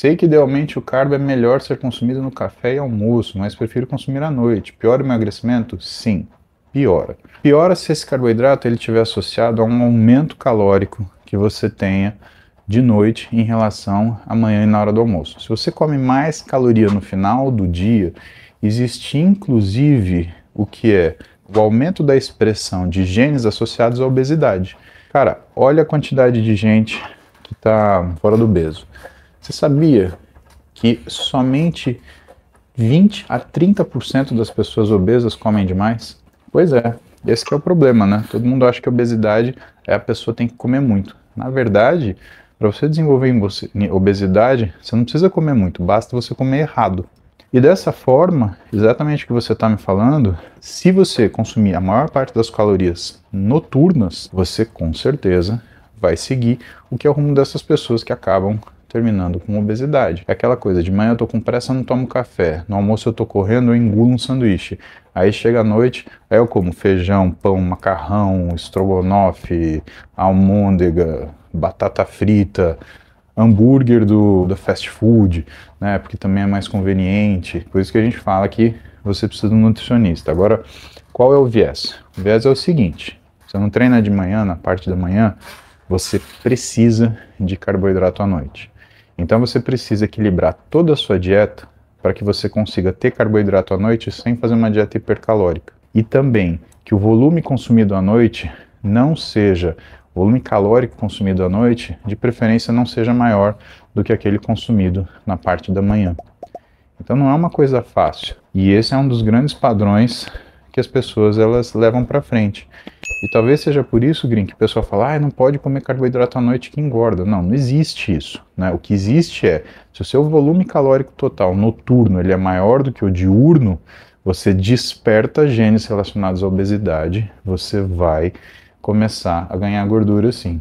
Sei que idealmente o carbo é melhor ser consumido no café e almoço, mas prefiro consumir à noite. Piora o emagrecimento? Sim, piora. Piora se esse carboidrato ele tiver associado a um aumento calórico que você tenha de noite em relação à manhã e na hora do almoço. Se você come mais caloria no final do dia, existe inclusive o que é o aumento da expressão de genes associados à obesidade. Cara, olha a quantidade de gente que está fora do peso. Você sabia que somente 20 a 30% das pessoas obesas comem demais? Pois é, esse é o problema, né? Todo mundo acha que obesidade é a pessoa tem que comer muito. Na verdade, para você desenvolver obesidade, você não precisa comer muito, basta você comer errado. E dessa forma, exatamente o que você está me falando, se você consumir a maior parte das calorias noturnas, você com certeza vai seguir o que é o rumo dessas pessoas que acabam terminando com obesidade. É aquela coisa, de manhã eu tô com pressa, não tomo café. No almoço eu tô correndo, eu engulo um sanduíche. Aí chega a noite, aí eu como feijão, pão, macarrão, estrogonofe, almôndega, batata frita, hambúrguer do, do fast food, né? Porque também é mais conveniente. Por isso que a gente fala que você precisa de um nutricionista. Agora, qual é o viés? O viés é o seguinte: você não treina de manhã, na parte da manhã, você precisa de carboidrato à noite. Então você precisa equilibrar toda a sua dieta para que você consiga ter carboidrato à noite sem fazer uma dieta hipercalórica. E também que o volume consumido à noite não seja o volume calórico consumido à noite, de preferência não seja maior do que aquele consumido na parte da manhã. Então não é uma coisa fácil. E esse é um dos grandes padrões que as pessoas elas levam para frente. E talvez seja por isso, Green, que o pessoal fala, ah, não pode comer carboidrato à noite que engorda. Não, não existe isso. Né? O que existe é, se o seu volume calórico total noturno ele é maior do que o diurno, você desperta genes relacionados à obesidade, você vai começar a ganhar gordura sim.